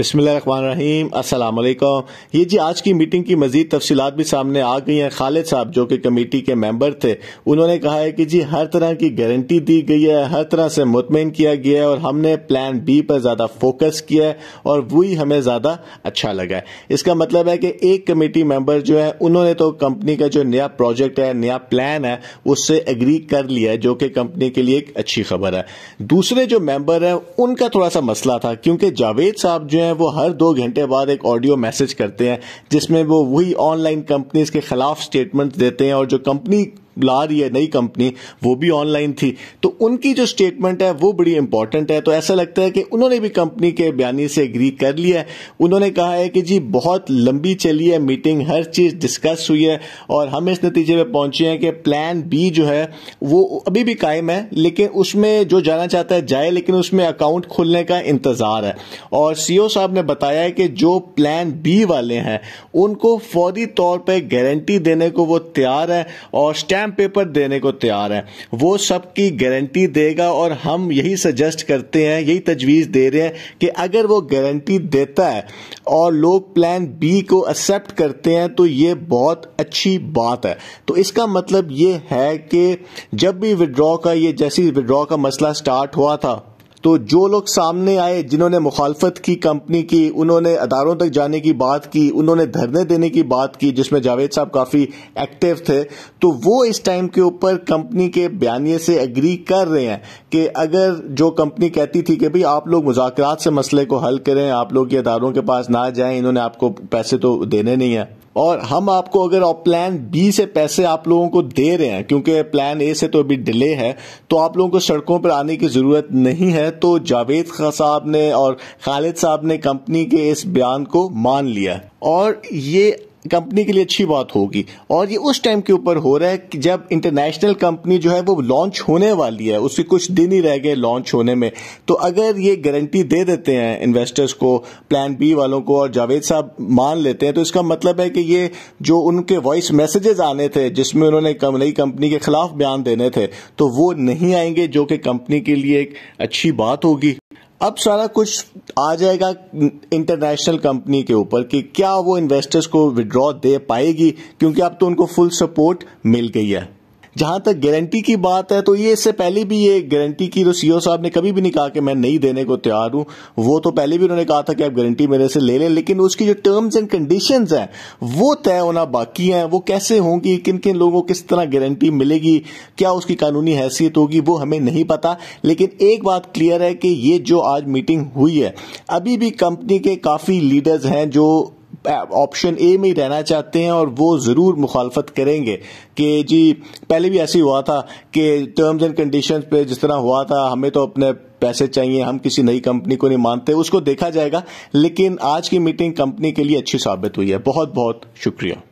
बिसमीम अस्सलाम वालेकुम ये जी आज की मीटिंग की मजीद तफसीत भी सामने आ गई हैं खालिद साहब जो कि कमेटी के मेंबर थे उन्होंने कहा है कि जी हर तरह की गारंटी दी गई है हर तरह से मुतमिन किया गया है और हमने प्लान बी पर ज़्यादा फोकस किया है और वही हमें ज़्यादा अच्छा लगा है इसका मतलब है कि एक कमेटी मेंबर जो है उन्होंने तो कंपनी का जो नया प्रोजेक्ट है नया प्लान है उससे एग्री कर लिया है जो कि कंपनी के लिए एक अच्छी खबर है दूसरे जो मेंबर है उनका थोड़ा सा मसला था क्योंकि जावेद साहब जो हैं वो हर दो घंटे बाद एक ऑडियो मैसेज करते हैं जिसमें वो वही ऑनलाइन कंपनीज के खिलाफ स्टेटमेंट देते हैं और जो कंपनी ला रही है नई कंपनी वो भी ऑनलाइन थी तो उनकी जो स्टेटमेंट है वो बड़ी इंपॉर्टेंट है तो ऐसा लगता है कि उन्होंने भी कंपनी के बयानी से एग्री कर लिया है उन्होंने कहा है कि जी बहुत लंबी चली है मीटिंग हर चीज डिस्कस हुई है और हम इस नतीजे में पहुंचे हैं कि प्लान बी जो है वो अभी भी कायम है लेकिन उसमें जो जाना चाहता है जाए लेकिन उसमें अकाउंट खुलने का इंतजार है और सीओ e साहब ने बताया है कि जो प्लान बी वाले हैं उनको फौरी तौर पर गारंटी देने को वो तैयार है और स्टैंड स्टैम्प पेपर देने को तैयार है वो सबकी गारंटी देगा और हम यही सजेस्ट करते हैं यही तजवीज़ दे रहे हैं कि अगर वो गारंटी देता है और लोग प्लान बी को एक्सेप्ट करते हैं तो ये बहुत अच्छी बात है तो इसका मतलब ये है कि जब भी विड्रॉ का ये जैसी विड्रॉ का मसला स्टार्ट हुआ था तो जो लोग सामने आए जिन्होंने मुखालफत की कंपनी की उन्होंने अदारों तक जाने की बात की उन्होंने धरने देने की बात की जिसमें जावेद साहब काफी एक्टिव थे तो वो इस टाइम के ऊपर कंपनी के बयानी से एग्री कर रहे हैं कि अगर जो कंपनी कहती थी कि भाई आप लोग मुजाकर से मसले को हल करें आप लोग ये अदारों के पास ना जाए इन्होंने आपको पैसे तो देने नहीं है और हम आपको अगर प्लान बी से पैसे आप लोगों को दे रहे हैं क्योंकि प्लान ए से तो अभी डिले है तो आप लोगों को सड़कों पर आने की ज़रूरत नहीं है तो जावेद खान साहब ने और खालिद साहब ने कंपनी के इस बयान को मान लिया और ये कंपनी के लिए अच्छी बात होगी और ये उस टाइम के ऊपर हो रहा है कि जब इंटरनेशनल कंपनी जो है वो लॉन्च होने वाली है उसके कुछ दिन ही रह गए लॉन्च होने में तो अगर ये गारंटी दे देते हैं इन्वेस्टर्स को प्लान बी वालों को और जावेद साहब मान लेते हैं तो इसका मतलब है कि ये जो उनके वॉइस मैसेजेस आने थे जिसमें उन्होंने कम नई कंपनी के खिलाफ बयान देने थे तो वो नहीं आएंगे जो कि कंपनी के लिए एक अच्छी बात होगी अब सारा कुछ आ जाएगा इंटरनेशनल कंपनी के ऊपर कि क्या वो इन्वेस्टर्स को विड्रॉ दे पाएगी क्योंकि अब तो उनको फुल सपोर्ट मिल गई है जहां तक गारंटी की बात है तो ये इससे पहले भी ये गारंटी की तो सीओ e साहब ने कभी भी नहीं कहा कि मैं नहीं देने को तैयार हूं वो तो पहले भी उन्होंने कहा था कि आप गारंटी मेरे से ले लें लेकिन उसकी जो टर्म्स एंड कंडीशन हैं वो तय होना बाकी हैं वो कैसे होंगी किन किन लोगों को किस तरह गारंटी मिलेगी क्या उसकी कानूनी हैसियत होगी वो हमें नहीं पता लेकिन एक बात क्लियर है कि ये जो आज मीटिंग हुई है अभी भी कंपनी के काफी लीडर्स हैं जो ऑप्शन ए में ही रहना चाहते हैं और वो ज़रूर मुखालफत करेंगे कि जी पहले भी ऐसे ही हुआ था कि टर्म्स एंड कंडीशन पे जिस तरह हुआ था हमें तो अपने पैसे चाहिए हम किसी नई कंपनी को नहीं मानते उसको देखा जाएगा लेकिन आज की मीटिंग कंपनी के लिए अच्छी साबित हुई है बहुत बहुत शुक्रिया